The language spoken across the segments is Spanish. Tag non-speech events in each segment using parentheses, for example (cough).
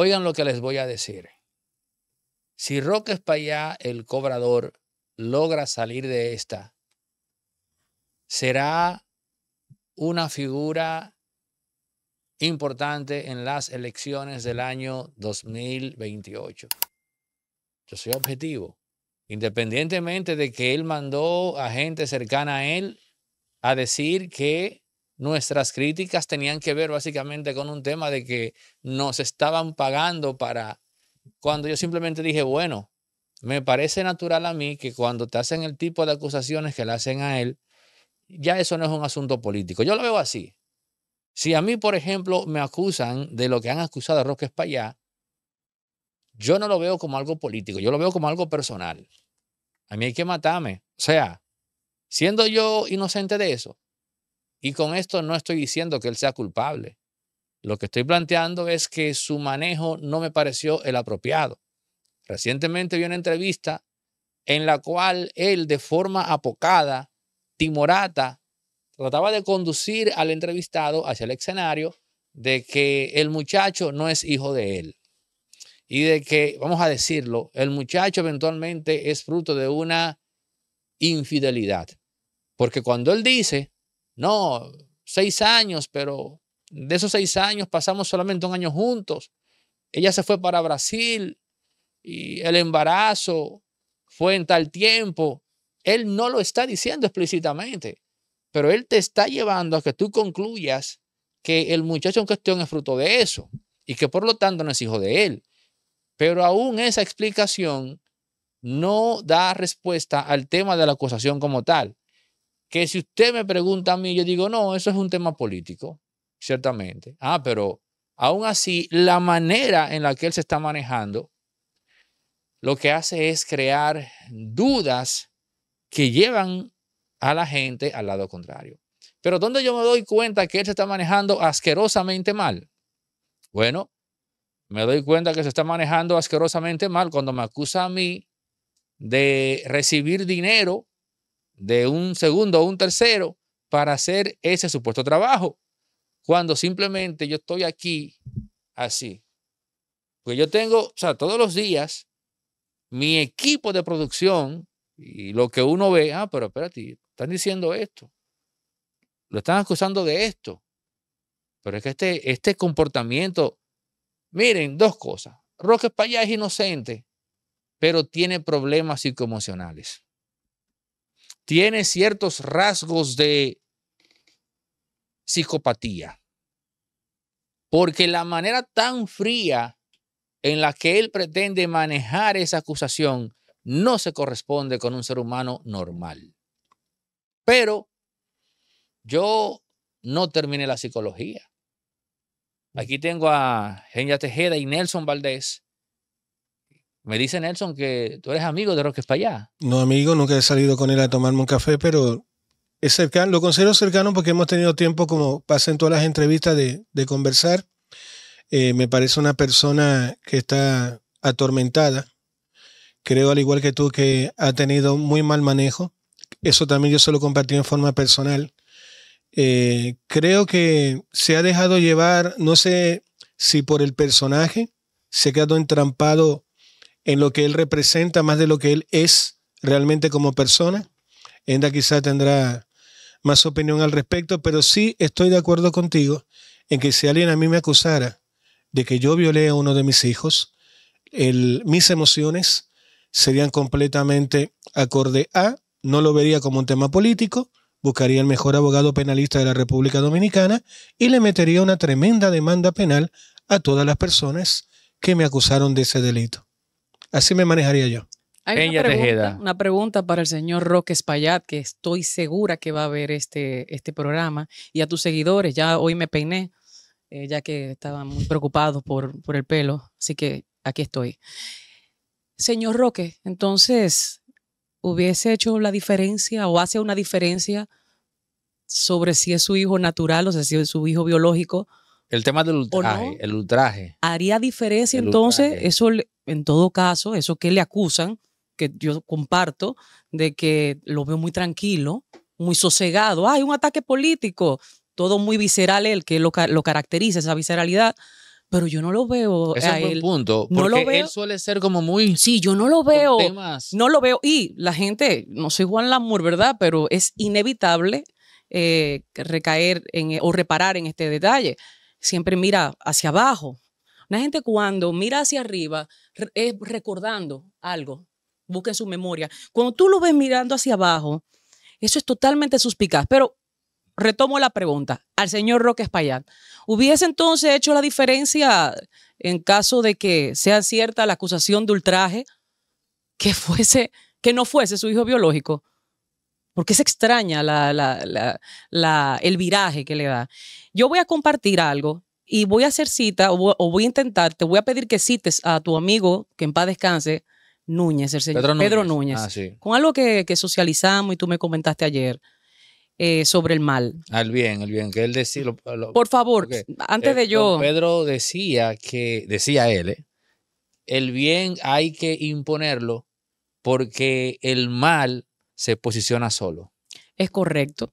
Oigan lo que les voy a decir. Si Roque Espaillá, el cobrador, logra salir de esta, será una figura importante en las elecciones del año 2028. Yo soy objetivo. Independientemente de que él mandó a gente cercana a él a decir que nuestras críticas tenían que ver básicamente con un tema de que nos estaban pagando para, cuando yo simplemente dije, bueno, me parece natural a mí que cuando te hacen el tipo de acusaciones que le hacen a él, ya eso no es un asunto político. Yo lo veo así. Si a mí, por ejemplo, me acusan de lo que han acusado a Roque Espallá, yo no lo veo como algo político, yo lo veo como algo personal. A mí hay que matarme. O sea, siendo yo inocente de eso, y con esto no estoy diciendo que él sea culpable. Lo que estoy planteando es que su manejo no me pareció el apropiado. Recientemente vi una entrevista en la cual él de forma apocada, timorata, trataba de conducir al entrevistado hacia el escenario de que el muchacho no es hijo de él y de que, vamos a decirlo, el muchacho eventualmente es fruto de una infidelidad. Porque cuando él dice no, seis años, pero de esos seis años pasamos solamente un año juntos. Ella se fue para Brasil y el embarazo fue en tal tiempo. Él no lo está diciendo explícitamente, pero él te está llevando a que tú concluyas que el muchacho en cuestión es fruto de eso y que por lo tanto no es hijo de él. Pero aún esa explicación no da respuesta al tema de la acusación como tal que si usted me pregunta a mí, yo digo, no, eso es un tema político, ciertamente. Ah, pero aún así, la manera en la que él se está manejando, lo que hace es crear dudas que llevan a la gente al lado contrario. Pero ¿dónde yo me doy cuenta que él se está manejando asquerosamente mal? Bueno, me doy cuenta que se está manejando asquerosamente mal cuando me acusa a mí de recibir dinero de un segundo o un tercero para hacer ese supuesto trabajo, cuando simplemente yo estoy aquí así. Porque yo tengo, o sea, todos los días, mi equipo de producción y lo que uno ve, ah, pero espérate, están diciendo esto, lo están acusando de esto, pero es que este, este comportamiento, miren, dos cosas. Roque Payá es inocente, pero tiene problemas psicoemocionales tiene ciertos rasgos de psicopatía. Porque la manera tan fría en la que él pretende manejar esa acusación no se corresponde con un ser humano normal. Pero yo no terminé la psicología. Aquí tengo a Genia Tejeda y Nelson Valdés, me dice Nelson que tú eres amigo de Roque Payá. No, amigo, nunca he salido con él a tomarme un café, pero es cercano, lo considero cercano porque hemos tenido tiempo, como pasa en todas las entrevistas, de, conversar. Eh, me parece una persona que está atormentada. Creo, al igual que tú, que ha tenido muy mal manejo. Eso también yo se lo compartí en forma personal. Eh, creo que se ha dejado llevar, no sé si por el personaje, se ha quedado entrampado en lo que él representa más de lo que él es realmente como persona. Enda quizá tendrá más opinión al respecto, pero sí estoy de acuerdo contigo en que si alguien a mí me acusara de que yo violé a uno de mis hijos, mis emociones serían completamente acorde a, no lo vería como un tema político, buscaría el mejor abogado penalista de la República Dominicana y le metería una tremenda demanda penal a todas las personas que me acusaron de ese delito. Así me manejaría yo. Hay una pregunta, una pregunta, para el señor Roque Espaillat, que estoy segura que va a ver este, este programa, y a tus seguidores. Ya hoy me peiné, eh, ya que estaba muy preocupado por, por el pelo, así que aquí estoy. Señor Roque, entonces, ¿hubiese hecho la diferencia o hace una diferencia sobre si es su hijo natural, o si es su hijo biológico, el tema del ultraje. el ultraje. Haría diferencia entonces, eso en todo caso, eso que le acusan, que yo comparto, de que lo veo muy tranquilo, muy sosegado. Hay un ataque político, todo muy visceral, el que lo, caracteriza, esa visceralidad pero yo no lo veo. Ese es el punto. Porque él suele ser como muy. Sí, yo no lo veo. No lo veo. Y la gente, no soy Juan Lamour, ¿verdad? Pero es inevitable eh, recaer en, e, o reparar en este detalle siempre mira hacia abajo. Una gente cuando mira hacia arriba es recordando algo, busca en su memoria. Cuando tú lo ves mirando hacia abajo, eso es totalmente suspicaz. Pero retomo la pregunta al señor Roque Espaillat. ¿Hubiese entonces hecho la diferencia en caso de que sea cierta la acusación de ultraje que fuese, que no fuese su hijo biológico? porque es extraña el viraje que le da. Yo voy a compartir algo y voy a hacer cita o, voy a intentar, te voy a pedir que cites a tu amigo, que en paz descanse, Núñez, el señor Pedro Núñez, ah, con algo que, socializamos y tú me comentaste ayer. Eh, sobre el mal. Al ah, bien, el bien, que él decía... Por favor, antes eh, de yo... Pedro decía que, decía él, eh, el bien hay que imponerlo porque el mal se posiciona solo. Es correcto.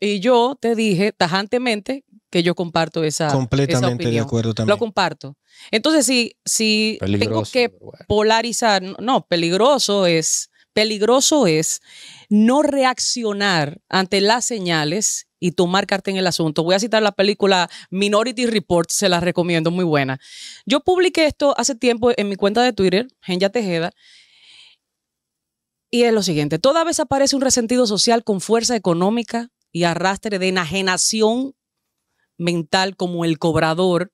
Y yo te dije tajantemente que yo comparto esa completamente de acuerdo también. Lo comparto. Entonces, si, si tengo que polarizar, no, peligroso es peligroso es no reaccionar ante las señales y tomar carta en el asunto. Voy a citar la película Minority Report, se la recomiendo, muy buena. Yo publiqué esto hace tiempo en mi cuenta de Twitter, Genya Tejeda, y es lo siguiente, toda vez aparece un resentido social con fuerza económica y arrastre de enajenación mental como el cobrador,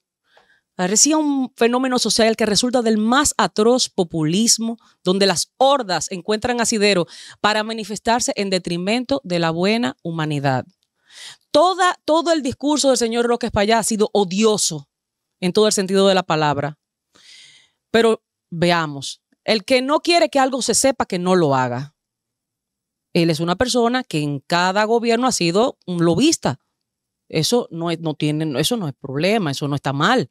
Recibe un fenómeno social que resulta del más atroz populismo, donde las hordas encuentran asidero para manifestarse en detrimento de la buena humanidad. Toda, todo el discurso del señor Roque Espallá ha sido odioso en todo el sentido de la palabra. Pero veamos, el que no quiere que algo se sepa, que no lo haga. Él es una persona que en cada gobierno ha sido un lobista. Eso no, es, no tiene, eso no es problema, eso no está mal.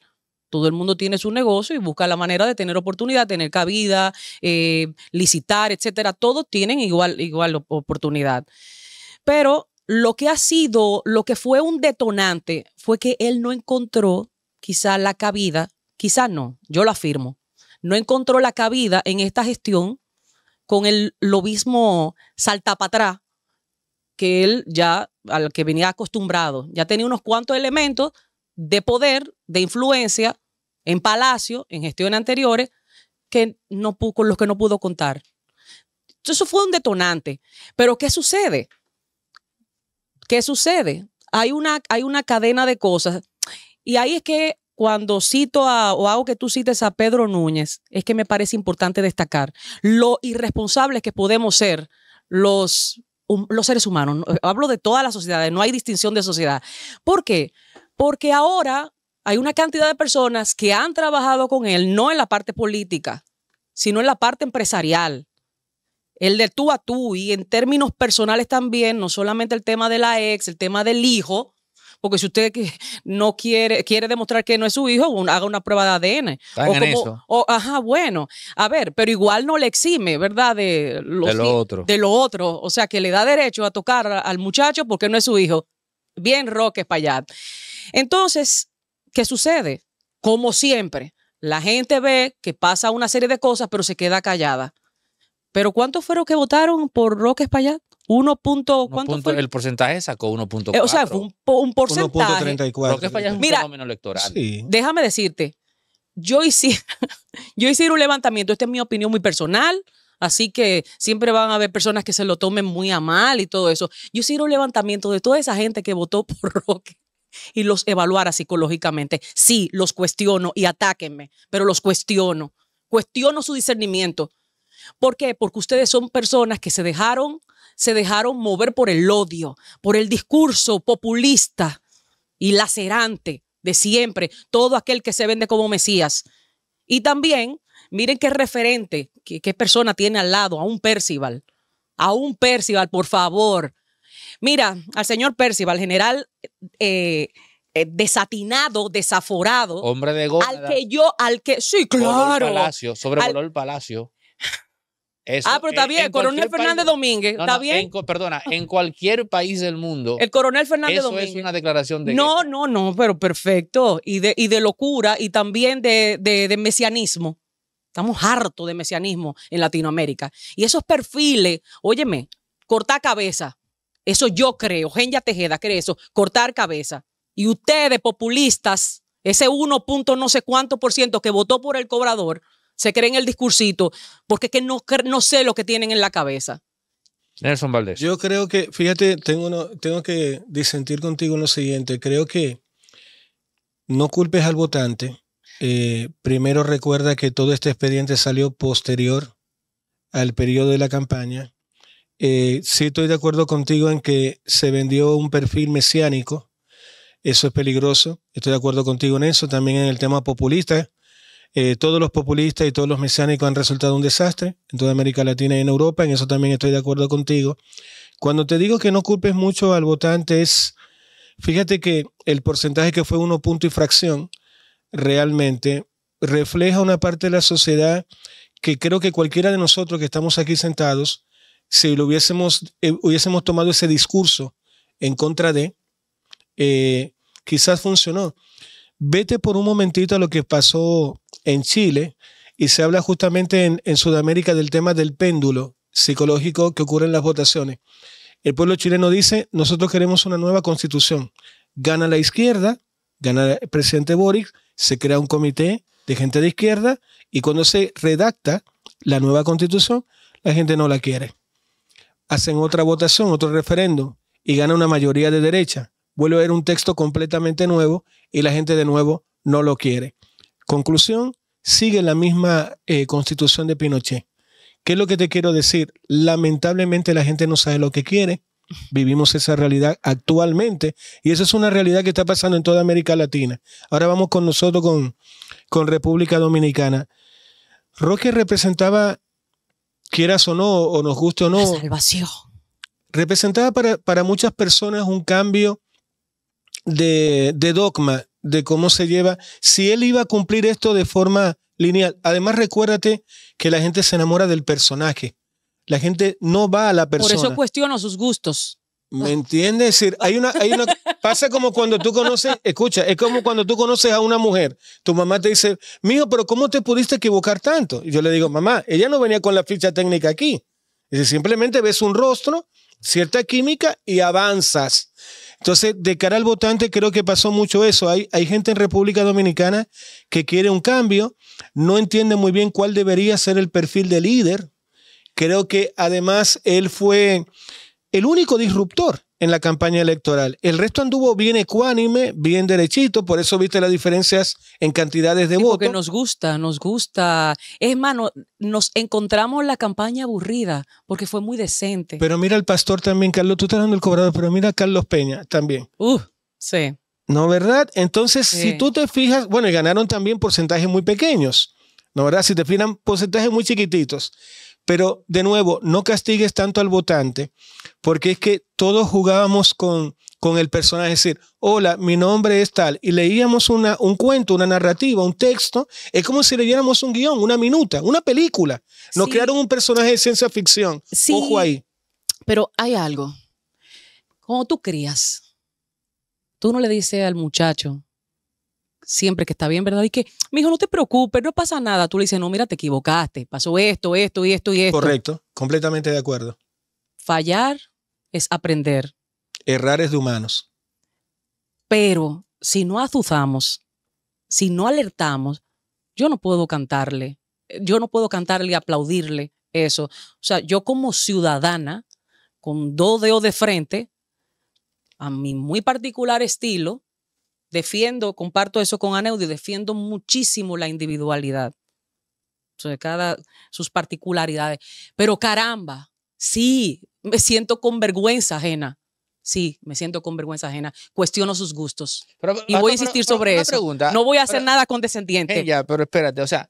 Todo el mundo tiene su negocio y busca la manera de tener oportunidad, tener cabida, eh, licitar, etcétera. Todos tienen igual, igual oportunidad. Pero lo que ha sido, lo que fue un detonante fue que él no encontró quizá la cabida, quizá no, yo lo afirmo, no encontró la cabida en esta gestión con el lobismo salta atrás que él ya, al que venía acostumbrado. Ya tenía unos cuantos elementos de poder, de influencia en Palacio, en gestiones anteriores, que no con los que no pudo contar. Eso fue un detonante. Pero ¿qué sucede? ¿Qué sucede? Hay una, hay una cadena de cosas. Y ahí es que cuando cito a, o hago que tú cites a Pedro Núñez, es que me parece importante destacar lo irresponsables que podemos ser los, los seres humanos. Hablo de todas las sociedades, no hay distinción de sociedad. ¿Por qué? Porque ahora hay una cantidad de personas que han trabajado con él, no en la parte política, sino en la parte empresarial, el de tú a tú y en términos personales también, no solamente el tema de la ex, el tema del hijo, porque si usted no quiere, quiere demostrar que no es su hijo, haga una prueba de ADN. O, eso. ajá, bueno, a ver, pero igual no le exime, ¿verdad? De, lo otro. De lo otro. O sea, que le da derecho a tocar al muchacho porque no es su hijo. Bien, Roque, Espaillat Entonces, ¿qué sucede? Como siempre, la gente ve que pasa una serie de cosas, pero se queda callada. ¿Pero cuántos fueron que votaron por Roque Espaillat? 1. Punto, ¿Cuánto El porcentaje sacó 1.4. Eh, o sea, fue un, porcentaje. 1.34. electoral. Déjame decirte, yo hice, (laughs) yo hice un levantamiento, esta es mi opinión muy personal, así que siempre van a haber personas que se lo tomen muy a mal y todo eso. Yo hice un levantamiento de toda esa gente que votó (laughs) por Roque y los evaluara psicológicamente. Sí, los cuestiono y atáquenme, pero los cuestiono. Cuestiono su discernimiento. ¿Por qué? Porque ustedes son personas que se dejaron se dejaron mover por el odio, por el discurso populista y lacerante de siempre, todo aquel que se vende como Mesías. Y también, miren qué referente, qué, persona tiene al lado, a un Percival, a un Percival, por favor. Mira, al señor Percival, general eh, eh, desatinado, desaforado. Hombre de Al que yo, al que, sí, claro. El palacio, sobrevoló el palacio ah, pero está bien, el coronel Fernández Domínguez, ¿está bien? perdona, en cualquier país del mundo. El coronel Fernández Domínguez. Eso es una declaración de. No, no, no, pero perfecto. Y de, de locura y también de, de, mesianismo. Estamos hartos de mesianismo en Latinoamérica. Y esos perfiles, óyeme, cortar cabeza. Eso yo creo, Genya Tejeda cree eso, cortar cabeza. Y ustedes, populistas, ese 1. no sé cuánto por ciento que votó por el cobrador, se creen el discursito, porque es que no, no sé lo que tienen en la cabeza. Nelson Valdés. Yo creo que, fíjate, tengo, tengo que disentir contigo en lo siguiente. Creo que no culpes al votante. Eh, primero recuerda que todo este expediente salió posterior al periodo de la campaña. Eh, sí estoy de acuerdo contigo en que se vendió un perfil mesiánico. Eso es peligroso. Estoy de acuerdo contigo en eso. También en el tema populista. Eh, todos los populistas y todos los mesiánicos han resultado un desastre en toda América Latina y en Europa, en eso también estoy de acuerdo contigo. Cuando te digo que no culpes mucho al votante es, fíjate que el porcentaje que fue uno punto y fracción realmente refleja una parte de la sociedad que creo que cualquiera de nosotros que estamos aquí sentados, si lo hubiésemos, eh, hubiésemos tomado ese discurso en contra de, eh, quizás funcionó. Vete por un momentito a lo que pasó en Chile y se habla justamente en, Sudamérica del tema del péndulo psicológico que ocurre en las votaciones. El pueblo chileno dice, nosotros queremos una nueva constitución. Gana la izquierda, gana el presidente Boric, se crea un comité de gente de izquierda y cuando se redacta la nueva constitución, la gente no la quiere. Hacen otra votación, otro referéndum y gana una mayoría de derecha. Vuelve a ver un texto completamente nuevo y la gente de nuevo no lo quiere. Conclusión, sigue la misma eh, constitución de Pinochet. ¿Qué es lo que te quiero decir? Lamentablemente la gente no sabe lo que quiere. Vivimos esa realidad actualmente y esa es una realidad que está pasando en toda América Latina. Ahora vamos con nosotros, con, con República Dominicana. Roque representaba, quieras o no, o nos guste o no, Representaba para, muchas personas un cambio de, de dogma de cómo se lleva, si él iba a cumplir esto de forma lineal. Además, recuérdate que la gente se enamora del personaje. La gente no va a la persona. Por eso cuestiono sus gustos. ¿Me entiendes? decir, hay una, hay una, pasa como cuando tú conoces, escucha, es como cuando tú conoces a una mujer. Tu mamá te dice, mijo, pero ¿cómo te pudiste equivocar tanto? Y yo le digo, mamá, ella no venía con la ficha técnica aquí. Es simplemente ves un rostro, cierta química y avanzas. Entonces, de cara al votante, creo que pasó mucho eso. Hay, hay gente en República Dominicana que quiere un cambio, no entiende muy bien cuál debería ser el perfil de líder. Creo que además él fue el único disruptor en la campaña electoral. El resto anduvo bien ecuánime, bien derechito, por eso viste las diferencias en cantidades de sí, votos. Porque nos gusta, nos gusta. Es más, nos encontramos la campaña aburrida porque fue muy decente. Pero mira el pastor también, Carlos, tú estás dando el cobrador, pero mira a Carlos Peña también. Uf, sí. ¿No, verdad? Entonces, si tú te fijas, bueno, ganaron también porcentajes muy pequeños, ¿no, verdad? Si te fijan, porcentajes muy chiquititos. Pero de nuevo, no castigues tanto al votante, porque es que todos jugábamos con, con el personaje, es decir, hola, mi nombre es tal, y leíamos una, un cuento, una narrativa, un texto, es como si leyéramos un guión, una minuta, una película. Nos crearon un personaje de ciencia ficción. Sí, ahí. Pero hay algo. Como tú crías, tú no le dices al muchacho, siempre que está bien, ¿verdad? Y que, mi hijo, no te preocupes, no pasa nada. Tú le dices, no, mira, te equivocaste, pasó esto, esto y esto y esto. Correcto, completamente de acuerdo. Fallar es aprender. Errar es de humanos. Pero si no azuzamos, si no alertamos, yo no puedo cantarle, yo no puedo cantarle y aplaudirle eso. O sea, yo como ciudadana, con dos dedos de frente, a mi muy particular estilo, defiendo, comparto eso con Aneudio, defiendo muchísimo la individualidad, sobre cada, sus particularidades. Pero caramba, sí, me siento con vergüenza ajena. Sí, me siento con vergüenza ajena. Cuestiono sus gustos. y voy a insistir sobre eso. no voy a hacer nada condescendiente. Ya, pero espérate, o sea,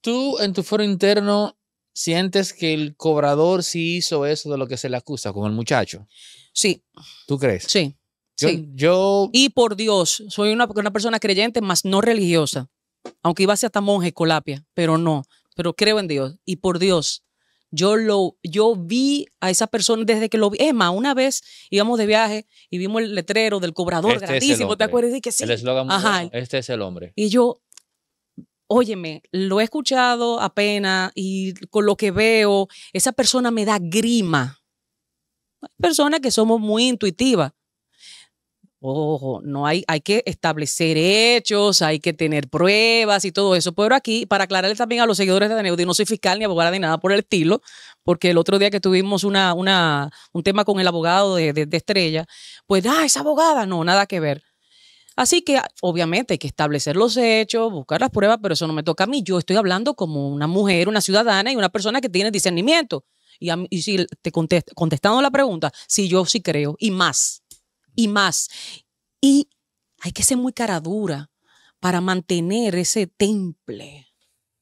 tú en tu foro interno sientes que el cobrador sí hizo eso de lo que se le acusa con el muchacho. Sí. ¿Tú crees? Sí. Yo, Y por Dios, soy una, una persona creyente, más no religiosa. Aunque iba a ser hasta monje, colapia, pero no. Pero creo en Dios. Y por Dios, yo lo yo vi a esa persona desde que lo vi. Es más, una vez íbamos de viaje y vimos el letrero del cobrador este ¿te acuerdas? Y que sí. El eslogan, este es el hombre. Y yo, óyeme, lo he escuchado apenas y con lo que veo, esa persona me da grima. personas que somos muy intuitivas Ojo, no hay, hay que establecer hechos, hay que tener pruebas y todo eso. Pero aquí, para aclararle también a los seguidores de yo no soy fiscal ni abogada ni nada por el estilo, porque el otro día que tuvimos una, una, un tema con el abogado de, Estrella, pues, ah, es abogada, no, nada que ver. Así que obviamente hay que establecer los hechos, buscar las pruebas, pero eso no me toca a mí. Yo estoy hablando como una mujer, una ciudadana y una persona que tiene discernimiento. Y, si te contestando la pregunta, si yo sí creo y más y más. Y hay que ser muy cara dura para mantener ese temple.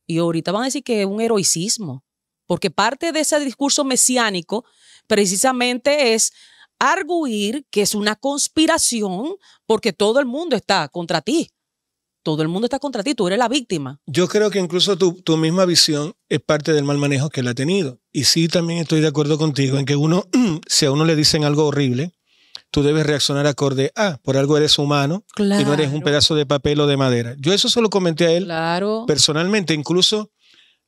Y ahorita van a decir que es un heroicismo, porque parte de ese discurso mesiánico precisamente es arguir que es una conspiración porque todo el mundo está contra ti. Todo el mundo está contra ti, tú eres la víctima. Yo creo que incluso tu, tu misma visión es parte del mal manejo que él ha tenido. Y sí, también estoy de acuerdo contigo en que uno, (clears throat) si a uno le dicen algo horrible, tú debes reaccionar acorde a, por algo eres humano y no eres un pedazo de papel o de madera. Yo eso se lo comenté a él personalmente, incluso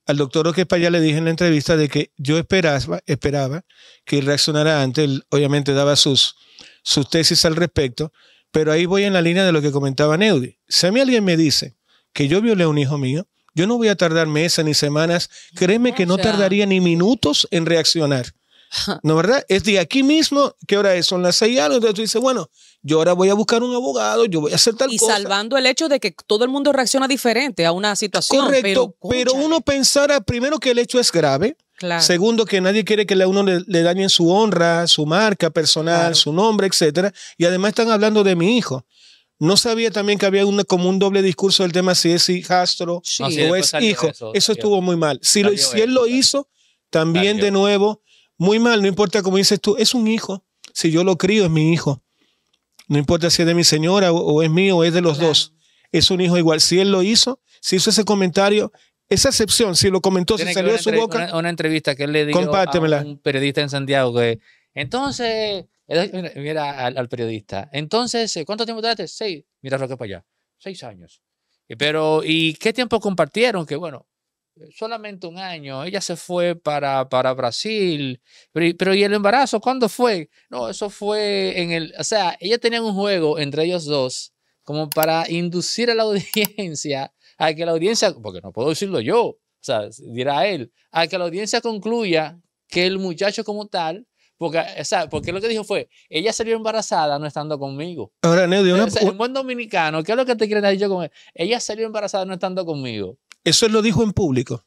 al doctor Roque ya le dije en la entrevista de que yo esperaba, esperaba que reaccionara antes, él obviamente daba sus, sus tesis al respecto, pero ahí voy en la línea de lo que comentaba Neudi. Si a mí alguien me dice que yo violé a un hijo mío, yo no voy a tardar meses ni semanas, créeme que no tardaría ni minutos en reaccionar. (laughs) ¿No verdad? Es de aquí mismo, ¿qué hora es? Son las seis años. Entonces tú dices, bueno, yo ahora voy a buscar un abogado, yo voy a hacer tal y cosa. Y salvando el hecho de que todo el mundo reacciona diferente a una situación. Correcto, pero, uno pensara primero que el hecho es grave. Segundo, que nadie quiere que a uno le, dañen su honra, su marca personal, su nombre, etcétera. Y además están hablando de mi hijo. No sabía también que había una, como un doble discurso del tema si es hijastro o es hijo. Eso, estuvo muy mal. Si, lo, si él lo hizo, también de nuevo muy mal, no importa cómo dices tú, es un hijo. Si yo lo crío, es mi hijo. No importa si es de mi señora o, es mío o es de los dos. Es un hijo igual. Si él lo hizo, si hizo ese comentario, esa excepción, si lo comentó, si salió de su boca. Una, una, entrevista que él le dio a un periodista en Santiago Entonces, eh, eh, mira al, periodista. Entonces, eh, ¿cuánto tiempo tardaste? Seis. Mira, Roque, para allá. Seis años. Pero, ¿y qué tiempo compartieron? Que bueno, eh, solamente un año, ella se fue para, para Brasil, pero, ¿y el embarazo cuándo fue? No, eso fue en el, o sea, ella tenía un juego entre ellos dos como para inducir a la (laughs) audiencia, a que la audiencia, porque no puedo decirlo yo, o sea, dirá él, a que la audiencia concluya que el muchacho como tal porque, o porque lo que dijo fue, ella salió embarazada no estando conmigo. Ahora, Neo, una... un buen dominicano, ¿qué es lo que te quieren decir yo con él? Ella salió embarazada no estando conmigo. Eso él lo dijo en público.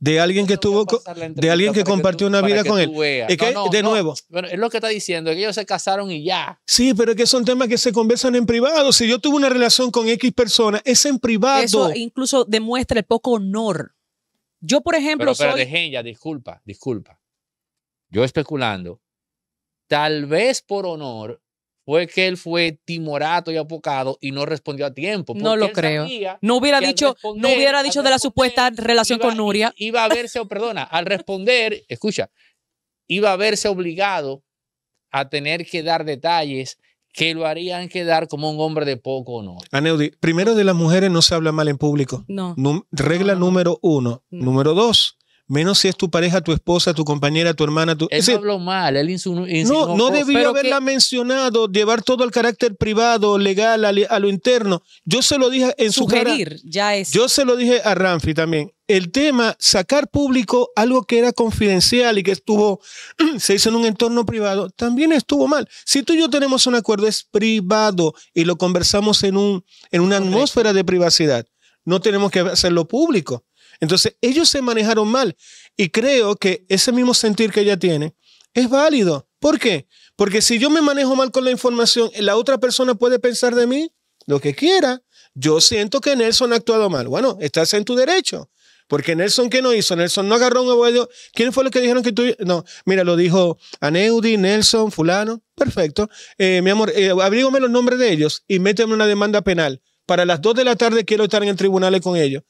De alguien que estuvo, de alguien que compartió una vida con él. que, de nuevo. Bueno, es lo que está diciendo, que ellos se casaron y ya. Sí, pero es que son temas que se conversan en privado. Si yo tuve una relación con X persona, es en privado. Eso incluso demuestra el poco honor. Yo, por ejemplo, pero, pero soy... dejen ya, disculpa, disculpa. Yo especulando, tal vez por honor, fue que él fue timorato y apocado y no respondió a tiempo. No lo creo. No hubiera dicho, no hubiera dicho de la supuesta relación con Nuria. Iba a verse, perdona, al responder, escucha, iba a verse obligado a tener que dar detalles que lo harían quedar como un hombre de poco honor. Aneudi, primero de las mujeres no se habla mal en público. No. regla número uno. Número dos, menos si es tu pareja, tu esposa, tu compañera, tu hermana, tu... Él no habló mal, él insinuó... No, no debió haberla mencionado, llevar todo el carácter privado, legal, a, lo interno. Yo se lo dije en su ya es. Yo se lo dije a Ramfi también. El tema, sacar público algo que era confidencial y que estuvo, (clears throat) se hizo en un entorno privado, también estuvo mal. Si tú y yo tenemos un acuerdo, es privado y lo conversamos en, un, en una atmósfera de privacidad. No tenemos que hacerlo público. Entonces, ellos se manejaron mal y creo que ese mismo sentir que ella tiene es válido. ¿Por qué? Porque si yo me manejo mal con la información, la otra persona puede pensar de mí lo que quiera. Yo siento que Nelson ha actuado mal. Bueno, estás en tu derecho. Porque Nelson, ¿qué no hizo? Nelson no agarró un abuelo. ¿Quién fue lo que dijeron que tú.? No, mira, lo dijo Aneudi, Nelson, Fulano. Perfecto. Eh, mi amor, eh, abrígame los nombres de ellos y méteme una demanda penal. Para las 2 de la tarde quiero estar en el tribunal con ellos.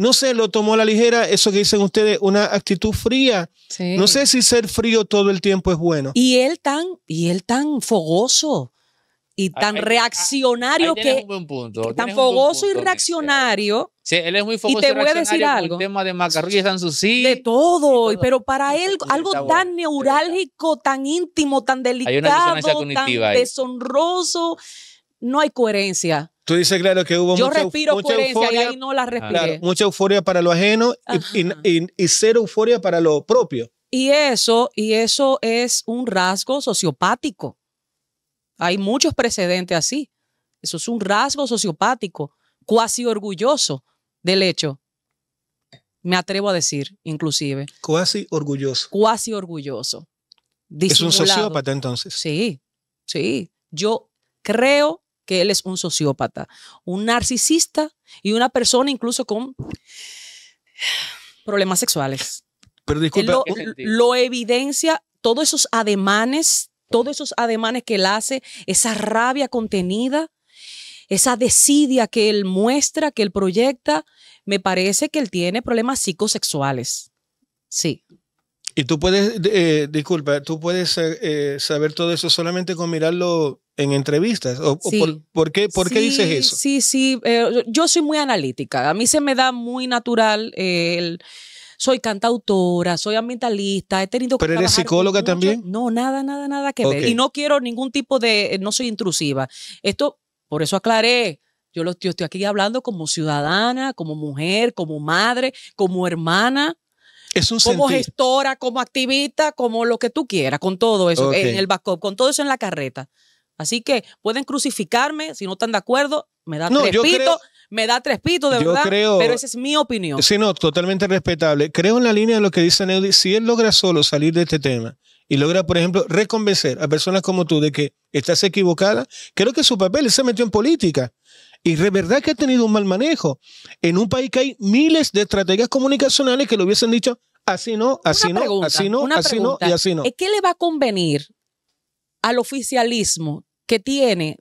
No sé, lo tomó a la ligera, eso que dicen ustedes, una actitud fría. No sé si ser frío todo el tiempo es bueno. Y él tan, y él tan fogoso y ah, tan eh, ah, reaccionario que, tan fogoso y reaccionario. Sí, él es muy fogoso y te voy a decir algo. El tema de de todo, todo, pero para él algo tan neurálgico, tan íntimo, tan delicado, tan deshonroso, no hay coherencia. Tú dices, claro, que hubo Yo mucha, respiro coherencia euforia, y ahí no la respiré. mucha euforia para lo ajeno y, cero euforia para lo propio. Y eso, y eso es un rasgo sociopático. Hay muchos precedentes así. Eso es un rasgo sociopático, cuasi orgulloso del hecho. Me atrevo a decir, inclusive. Cuasi orgulloso. Cuasi orgulloso. Es un sociópata entonces. Sí, sí. Yo creo que él es un sociópata, un narcisista y una persona incluso con problemas sexuales. Pero lo, evidencia todos esos ademanes, todos esos ademanes que él hace, esa rabia contenida, esa desidia que él muestra, que él proyecta, me parece que él tiene problemas psicosexuales. Sí. Y tú puedes, eh, disculpa, tú puedes eh, eh, saber todo eso solamente con mirarlo en entrevistas? por, qué, por dices eso? Sí, sí, eh, yo soy muy analítica. A mí se me da muy natural Soy cantautora, soy ambientalista, he tenido que ¿Pero eres psicóloga también? No, nada, nada, nada que ver. Y no quiero ningún tipo de... No soy intrusiva. Esto, por eso aclaré, yo, estoy aquí hablando como ciudadana, como mujer, como madre, como hermana. como gestora, como activista, como lo que tú quieras, con todo eso en el backup, con todo eso en la carreta. Así que pueden crucificarme si no están de acuerdo, me da tres pitos, me da tres pitos, de verdad, pero esa es mi opinión. Sí, no, totalmente respetable. Creo en la línea de lo que dice Neudi, si él logra solo salir de este tema y logra, por ejemplo, reconvencer a personas como tú de que estás equivocada, creo que su papel, se metió en política. Y de verdad que ha tenido un mal manejo. En un país que hay miles de estrategias comunicacionales que lo hubiesen dicho, así no, así no, así no, así no y así no. ¿Qué le va a convenir al oficialismo que tiene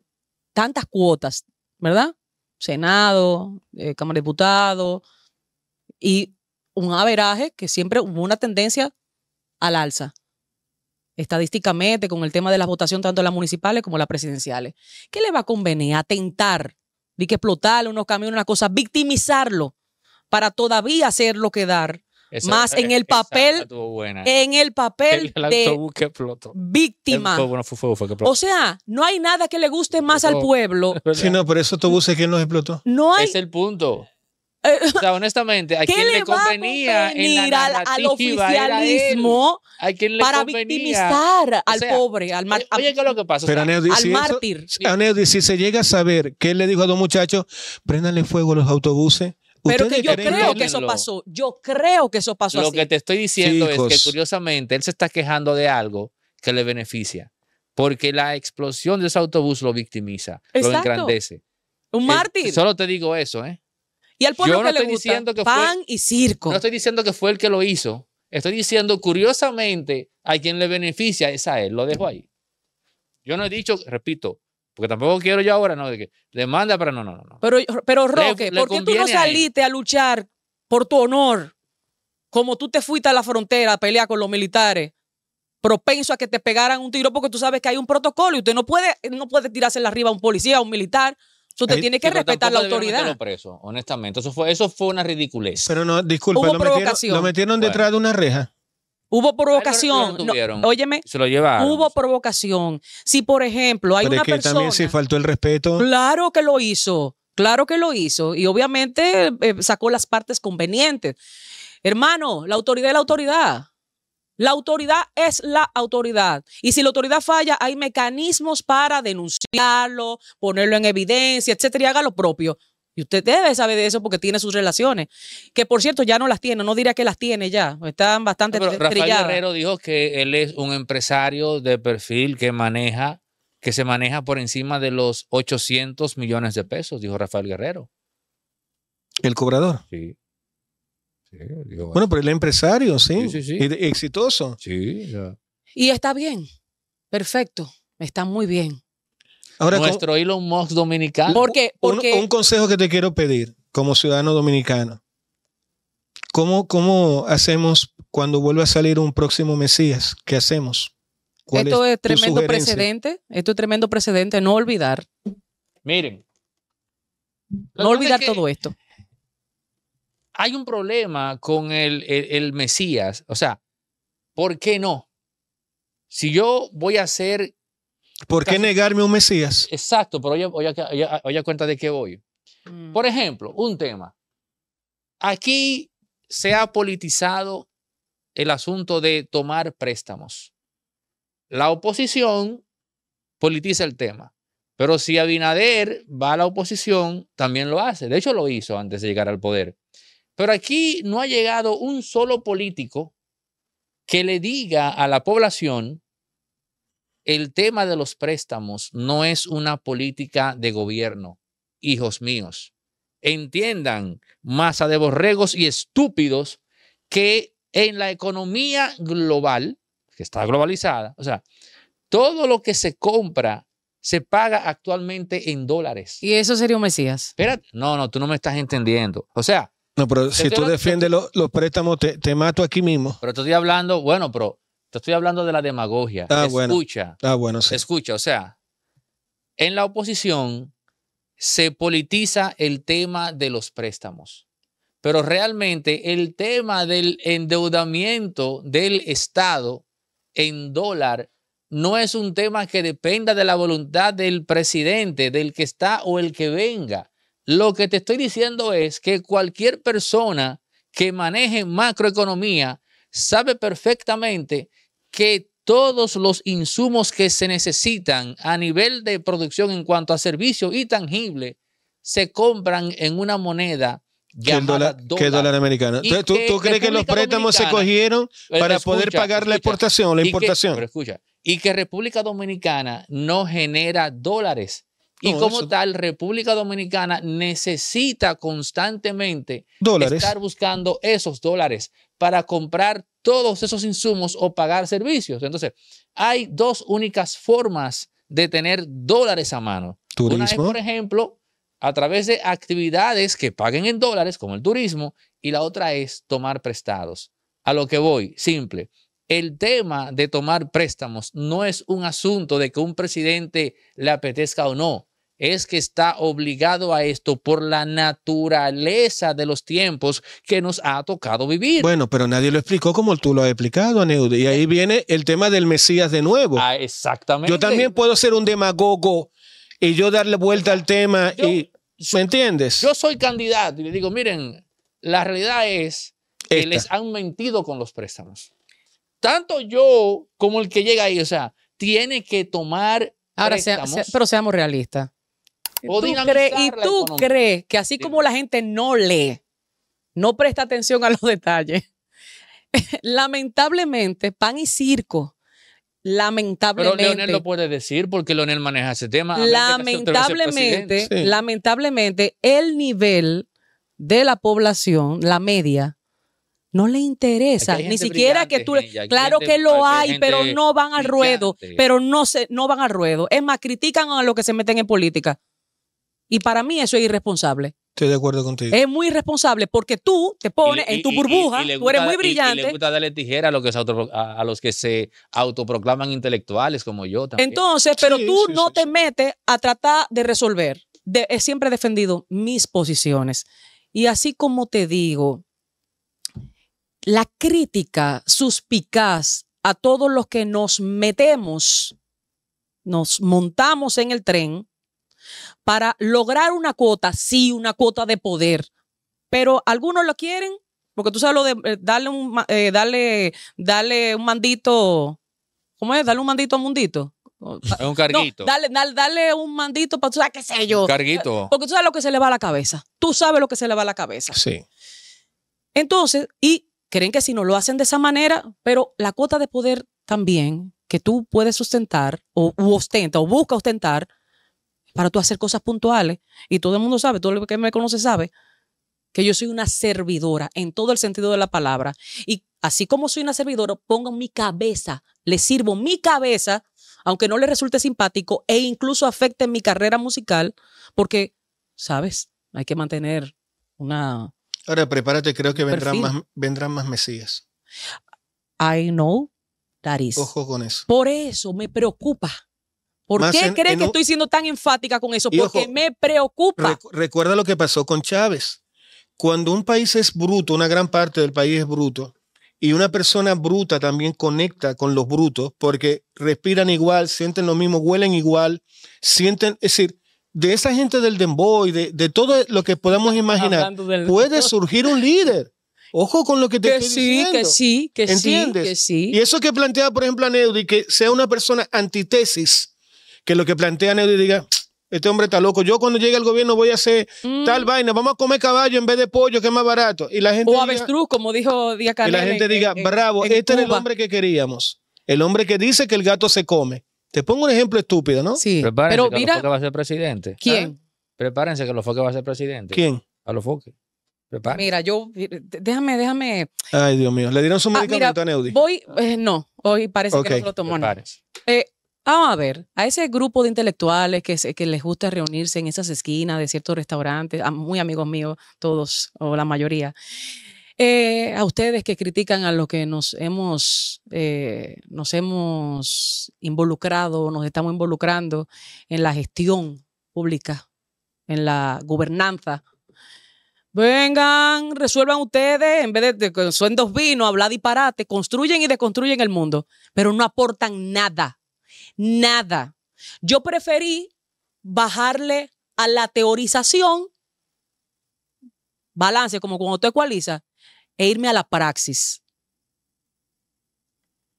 tantas cuotas, ¿verdad? Senado, eh, Cámara de Diputados, y un averaje que siempre hubo una tendencia al alza, estadísticamente, con el tema de la votación tanto las municipales como las presidenciales. ¿Qué le va a convenir? Atentar, de que explotarle unos camiones, una cosa, victimizarlo para todavía que dar más en el papel, en (laughs) el papel de víctima. fue, o sea, no hay nada que le guste más al pueblo. (laughs) Sí, no, pero ese autobús es que no explotó. Es el punto. Eh, o sea, honestamente, ¿a quién le, convenía en la al, oficialismo para victimizar al pobre, al mártir? Eh, oye, ¿qué es lo que pasa? Pero al si mártir. Eso, si se llega a saber que él le dijo a dos muchachos, préndanle fuego a los autobuses, pero que yo creo que eso pasó. Yo creo que eso pasó. Lo que te estoy diciendo es que curiosamente él se está quejando de algo que le beneficia. Porque la explosión de ese autobús lo victimiza, lo engrandece. Un eh, Solo te digo eso, ¿eh? Y al Yo que estoy diciendo pan y circo. No estoy diciendo que fue el que lo hizo. Estoy diciendo, curiosamente, a quien le beneficia es a él. Lo dejo ahí. Yo no he dicho, repito, porque tampoco quiero yo ahora, ¿no? De que demanda, pero no, no, no. Pero, pero Roque, ¿por qué tú no saliste a, luchar por tu honor? Como tú te fuiste a la frontera a pelear con los militares, propenso a que te pegaran un tiro porque tú sabes que hay un protocolo y usted no puede, no puede tirarse la arriba a un policía, a un militar. eso te tiene que respetar la autoridad. preso, honestamente. Eso fue, eso fue una ridiculez. Pero no, disculpe, lo metieron, lo metieron, detrás de una reja. Hubo provocación. óyeme, se lo llevaron. Hubo provocación. Si, por ejemplo, hay una persona, También se faltó el respeto. Claro que lo hizo. Claro que lo hizo. Y obviamente eh, sacó las partes convenientes. Hermano, la autoridad es la autoridad. La autoridad es la autoridad. Y si la autoridad falla, hay mecanismos para denunciarlo, ponerlo en evidencia, etcétera, y haga lo propio. Y usted debe saber de eso porque tiene sus relaciones, que por cierto ya no las tiene, no diría que las tiene ya, están bastante no, Rafael Guerrero dijo que él es un empresario de perfil que maneja, que se maneja por encima de los 800 millones de pesos, dijo Rafael Guerrero. ¿El cobrador? Sí. bueno, pero el empresario, sí. sí, sí exitoso. Sí. Ya. Y está bien, perfecto, está muy bien nuestro Elon Musk dominicano. Porque, un, consejo que te quiero pedir como ciudadano dominicano. ¿Cómo, ¿Cómo hacemos cuando vuelva a salir un próximo Mesías? ¿Qué hacemos? Esto es, tremendo precedente. Esto es tremendo precedente. No olvidar. Miren. No olvidar todo esto. Hay un problema con el, Mesías. O sea, ¿por qué no? Si yo voy a ser ¿Por qué negarme un Mesías? Exacto, pero oye, oye, cuenta de qué voy. Mm. Por ejemplo, un tema. Aquí se ha politizado el asunto de tomar préstamos. La oposición politiza el tema, pero si Abinader va a la oposición, también lo hace. De hecho, lo hizo antes de llegar al poder. Pero aquí no ha llegado un solo político que le diga a la población el tema de los préstamos no es una política de gobierno, hijos míos. Entiendan, masa de borregos y estúpidos, que en la economía global, que está globalizada, o sea, todo lo que se compra se paga actualmente en dólares. ¿Y eso sería un Mesías? no, no, tú no me estás entendiendo. O sea... No, pero si tú defiendes los, préstamos, te, te mato aquí mismo. Pero te estoy hablando, bueno, pero te estoy hablando de la demagogia. Ah, escucha. Ah, bueno, Escucha, o sea, en la oposición se politiza el tema de los préstamos, pero realmente el tema del endeudamiento del Estado en dólar no es un tema que dependa de la voluntad del presidente, del que está o el que venga. Lo que te estoy diciendo es que cualquier persona que maneje macroeconomía sabe perfectamente que todos los insumos que se necesitan a nivel de producción en cuanto a servicio y tangible se compran en una moneda que es dólar, americano? ¿Tú, tú, crees que los préstamos se cogieron para poder pagar la exportación, o la importación? y que República Dominicana no genera dólares. Y como tal, República Dominicana necesita constantemente estar buscando esos dólares para comprar todos esos insumos o pagar servicios. Entonces, hay dos únicas formas de tener dólares a mano. Turismo. por ejemplo, a través de actividades que paguen en dólares, como el turismo, y la otra es tomar prestados. A lo que voy, simple. El tema de tomar préstamos no es un asunto de que un presidente le apetezca o no es que está obligado a esto por la naturaleza de los tiempos que nos ha tocado vivir. Bueno, pero nadie lo explicó como tú lo has explicado, Aneud. Y ahí viene el tema del Mesías de nuevo. Ah, exactamente. Yo también puedo ser un demagogo y yo darle vuelta al tema y... ¿Me entiendes? Yo soy candidato y le digo, miren, la realidad es que les han mentido con los préstamos. Tanto yo como el que llega ahí, o sea, tiene que tomar Ahora, pero seamos realistas. ¿Y tú, crees, que así como la gente no lee, no presta atención a los (laughs) detalles, lamentablemente, pan y circo. Lamentablemente. Pero Leonel lo puede decir porque Leonel maneja ese tema. Lamentablemente, lamentablemente, el nivel de la población, la media, no le interesa, ni siquiera que tú, claro que lo hay, pero no van al ruedo, pero no se, no van al ruedo. Es más, critican a los que se meten en política. Y para mí eso es irresponsable. Estoy de acuerdo contigo. Es muy irresponsable porque tú te pones en tu burbuja, tú eres muy brillante. Y, le gusta darle tijera a los, que se autoproclaman intelectuales como yo también. Entonces, pero tú no te metes a tratar de resolver. De, he siempre defendido mis posiciones. Y así como te digo, la crítica suspicaz a todos los que nos metemos, nos montamos en el tren para lograr una cuota, sí, una cuota de poder, pero algunos lo quieren, porque tú sabes lo de eh, darle un, eh, un mandito, ¿cómo es? Darle un mandito a mundito. Es (laughs) un carguito. dale, un mandito para, tú sabes qué sé yo. carguito. Porque tú sabes lo que se le va a la cabeza. Tú sabes lo que se le va a la cabeza. Sí. Entonces, y creen que si no lo hacen de esa manera, pero la cuota de poder también que tú puedes sustentar o ostenta o busca ostentar, para tú hacer cosas puntuales. Y todo el mundo sabe, todo el que me conoce sabe, que yo soy una servidora en todo el sentido de la palabra. Y así como soy una servidora, pongo mi cabeza, le sirvo mi cabeza, aunque no le resulte simpático e incluso afecte mi carrera musical, porque, ¿sabes? Hay que mantener una... Ahora, prepárate, creo que vendrán más, vendrán más mesías. I know that is. Ojo con eso. Por eso me preocupa ¿Por qué crees que estoy siendo tan enfática con eso? Porque me preocupa. recuerda lo que pasó con Chávez. Cuando un país es bruto, una gran parte del país es bruto, y una persona bruta también conecta con los brutos porque respiran igual, sienten lo mismo, huelen igual, sienten, es decir, de esa gente del demboy, de, todo lo que podamos imaginar, puede (laughs) surgir un líder. Ojo con lo que te que estoy diciendo. Que sí, que sí, que sí. Y eso que plantea, por ejemplo, Aneudi, que sea una persona antitesis, que lo que plantea es diga, este hombre está loco. Yo cuando llegue al gobierno voy a hacer mm. tal vaina, vamos a comer caballo en vez de pollo, que es más barato. Y la gente o avestruz, como dijo Díaz Canel. Y la gente diga, bravo, este es el hombre que queríamos. El hombre que dice que el gato se come. Te pongo un ejemplo estúpido, ¿no? Sí. Prepárense que mira, va a ser presidente. ¿Quién? ¿Ah? prepárense que foque va a ser presidente. ¿Quién? A los Prepárense. Mira, yo, déjame, déjame. Ay, Dios mío, le dieron su ah, medicamento a Neudi. Voy, eh, no, hoy parece que no lo tomó. Eh, Vamos ah, a ver, a ese grupo de intelectuales que, les gusta reunirse en esas esquinas de ciertos restaurantes, a muy amigos míos, todos o la mayoría, eh, a ustedes que critican a los que nos hemos, eh, nos hemos involucrado, nos estamos involucrando en la gestión pública, en la gobernanza. Vengan, resuelvan ustedes, en vez de que son dos vinos, hablar disparate, construyen y deconstruyen el mundo, pero no aportan nada Nada. Yo preferí bajarle a la teorización, balance, como cuando tú ecualiza, e irme a la praxis.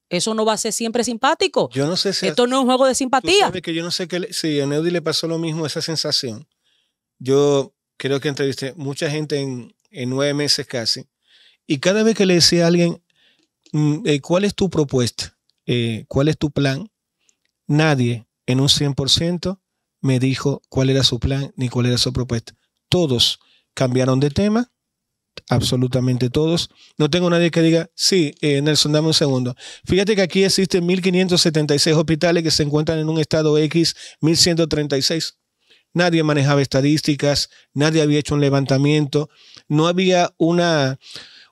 Eso no va a ser siempre simpático. Yo no sé si. Esto no es un juego de simpatía. Tú que yo no sé que si a Neudi le pasó lo mismo, esa sensación. Yo creo que entrevisté mucha gente en, nueve meses casi. Y cada vez que le decía a alguien, mm, eh, ¿cuál es tu propuesta? Eh, ¿Cuál es tu plan? Nadie en un 100% me dijo cuál era su plan ni cuál era su propuesta. Todos cambiaron de tema, absolutamente todos. No tengo nadie que diga, sí, eh, Nelson, dame un segundo. Fíjate que aquí existen 1.576 hospitales que se encuentran en un estado X, 1.136. Nadie manejaba estadísticas, nadie había hecho un levantamiento, no había una,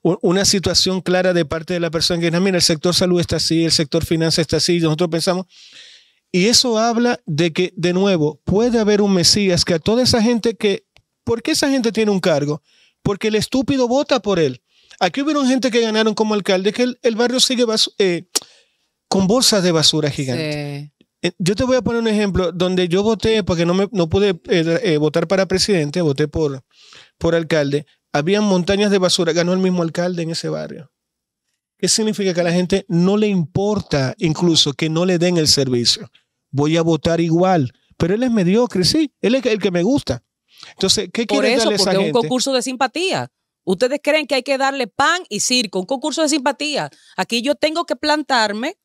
una situación clara de parte de la persona que dice, mira, el sector salud está así, el sector finanzas está así, nosotros pensamos, y eso habla de que, de nuevo, puede haber un Mesías que a toda esa gente que... ¿Por qué esa gente tiene un cargo? Porque el estúpido vota por él. Aquí hubieron gente que ganaron como alcalde, que el, barrio sigue eh, con bolsas de basura gigantes. Eh, yo te voy a poner un ejemplo donde yo voté, porque no, me, no pude eh, votar para presidente, voté por, por alcalde. Habían montañas de basura, ganó el mismo alcalde en ese barrio. ¿Qué significa que a la gente no le importa incluso que no le den el servicio? Voy a votar igual, pero él es mediocre, sí, él es el que me gusta. Entonces, ¿qué quiere darle a un concurso de simpatía. Ustedes creen que hay que darle pan y circo, un concurso de simpatía. Aquí yo tengo que plantarme,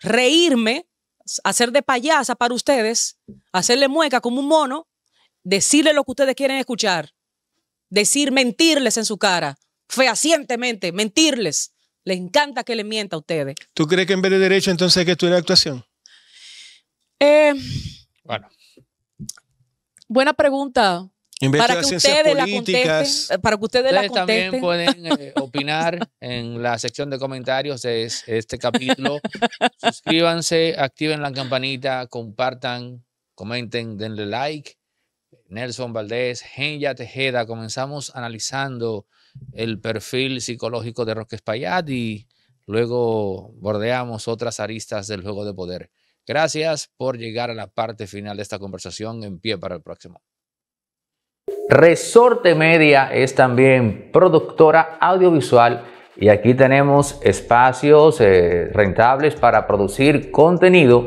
reírme, hacer de payasa para ustedes, hacerle mueca como un mono, decirle lo que ustedes quieren escuchar, decir mentirles en su cara, fehacientemente, mentirles le encanta que le mienta a ustedes. ¿Tú crees que en vez de derecho entonces hay que estudiar actuación? Eh, bueno. Buena pregunta. para, que ustedes la contesten, para que ustedes, la contesten. también pueden eh, (laughs) opinar en la sección de comentarios de este capítulo. Suscríbanse, activen la campanita, compartan, comenten, denle like. Nelson Valdés, Genya Tejeda, comenzamos analizando el perfil psicológico de Roque Espaillat y luego bordeamos otras aristas del juego de poder. Gracias por llegar a la parte final de esta conversación en pie para el próximo. Resorte Media es también productora audiovisual y aquí tenemos espacios eh, rentables para producir contenido